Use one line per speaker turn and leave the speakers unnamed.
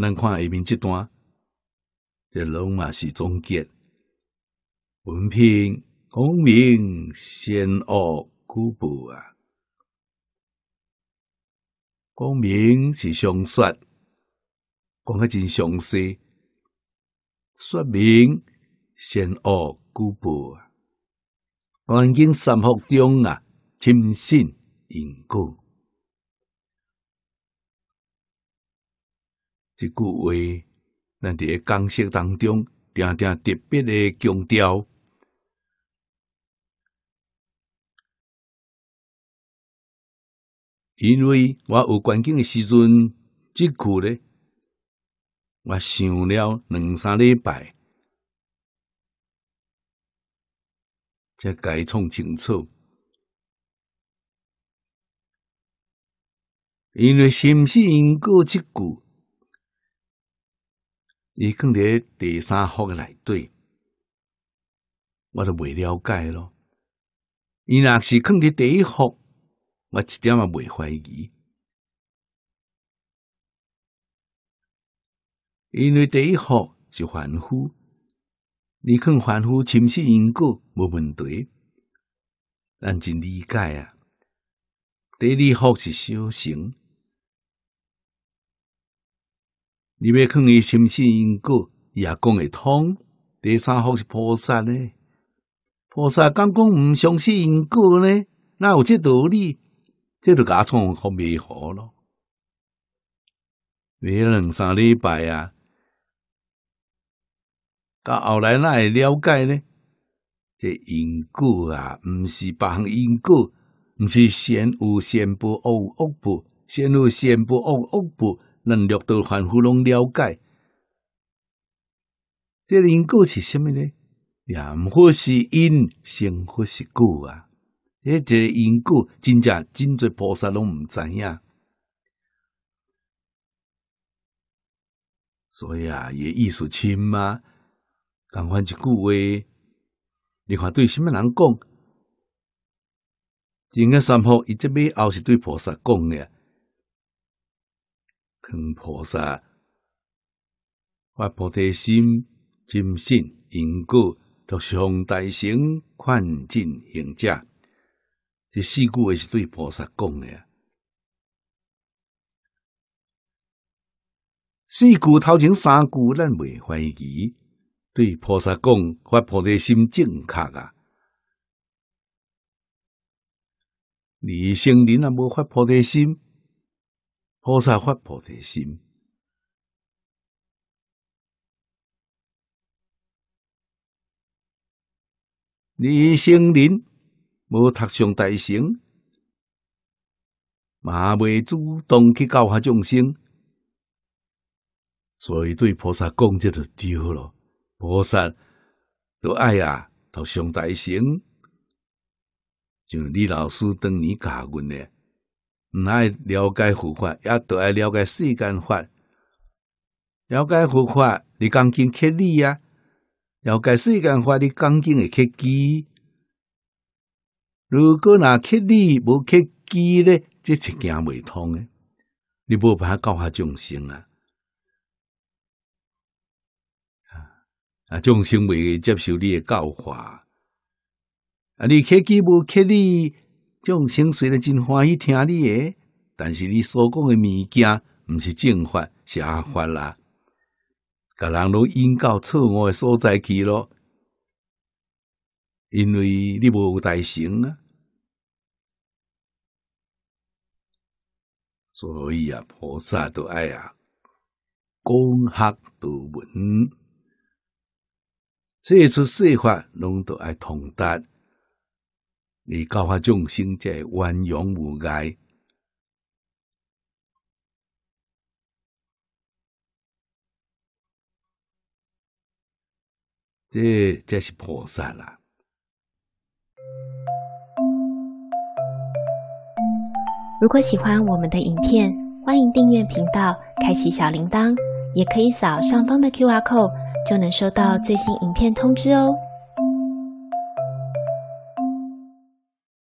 咱看下面这段，这拢嘛是总结，文凭、功名先恶古布啊！功名是相说，讲个真详细，说明先恶古布啊！环境三恶中啊，真信因果。一句话，咱伫咧讲说当中，定定特别诶强调，因为我有观景诶时阵，即句咧，我想了两三礼拜，才改创清楚，因为心是因果，即句。伊讲伫第三幅诶内底，我就未了解咯。伊若是讲伫第一幅，我一点也未怀疑，因为第一幅是凡夫，你讲凡夫深思因果无问题，咱真理解啊。第二幅是修行。你要看伊相信因果，伊也讲会通。第三方是菩萨呢，菩萨刚讲毋相信因果呢，那有这道理？这就假创好迷惑了。为两三礼拜啊，到后来那会了解呢？这因果啊，毋是别行因果，毋是先有先布恶恶不，先有先布恶恶不。咱六道凡夫拢了解，这因果是甚么呢？因或是因，生或是果啊！迄这因果真正真侪菩萨拢毋知影，所以啊，伊诶意思亲嘛。共款一句话，你看对甚么人讲？前个三福，伊即尾后是对菩萨讲嘅。成菩萨发菩提心，精信因果，得上大行，宽进行者。这四句也是对菩萨讲的。四句头前三句咱未怀疑，对菩萨讲发菩提心正确啊。你生人啊，无发菩提心。菩萨发菩提心，你生人无读上大乘，嘛袂主动去教下众生，所以对菩萨讲这就对了。菩萨都爱啊，读上大乘，像李老师当年教阮呢。毋爱了解佛法，也著爱了解世间法。了解佛法，你赶紧克理啊；了解世间法，你赶紧会克机。如果若克理无克机咧，即一件未通诶。你无办法教化众生啊！啊，众生未接受你诶教化，啊，你克机无克理。众生虽然真欢喜听你诶，但是你所讲诶物件，毋是正法，邪法啦，甲人拢引到错误诶所在去咯。因为你无大行啊，所以啊，菩萨都爱啊，广学多文，这一出说法，拢都爱通达。你教下众生在万勇无碍，这这是菩萨啦。如果喜欢我们的影片，欢迎订阅频道，开启小铃铛，也可以扫上方的 Q R code，就能收到最新影片通知哦。